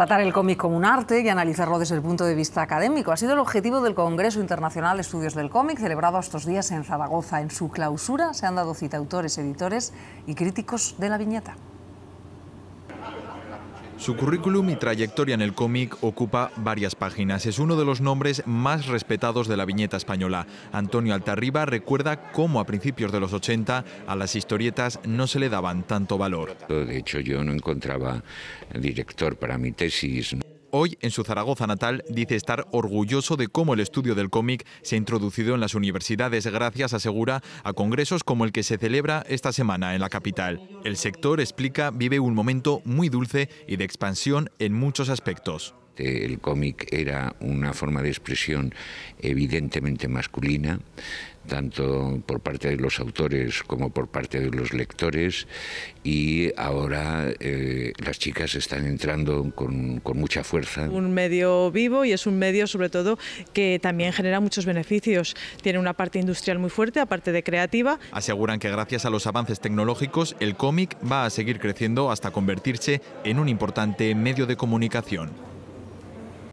Tratar el cómic como un arte y analizarlo desde el punto de vista académico ha sido el objetivo del Congreso Internacional de Estudios del Cómic celebrado estos días en Zaragoza. En su clausura se han dado cita autores, editores y críticos de la viñeta. Su currículum y trayectoria en el cómic ocupa varias páginas. Es uno de los nombres más respetados de la viñeta española. Antonio Altarriba recuerda cómo a principios de los 80 a las historietas no se le daban tanto valor. De hecho, yo no encontraba director para mi tesis. Hoy, en su Zaragoza natal, dice estar orgulloso de cómo el estudio del cómic se ha introducido en las universidades gracias, asegura, a congresos como el que se celebra esta semana en la capital. El sector, explica, vive un momento muy dulce y de expansión en muchos aspectos el cómic era una forma de expresión evidentemente masculina, tanto por parte de los autores como por parte de los lectores y ahora eh, las chicas están entrando con, mucha fuerza. Un medio vivo y es un medio sobre todo que también genera muchos beneficios. Tiene una parte industrial muy fuerte, aparte de creativa. Aseguran que gracias a los avances tecnológicos el cómic va a seguir creciendo hasta convertirse en un importante medio de comunicación.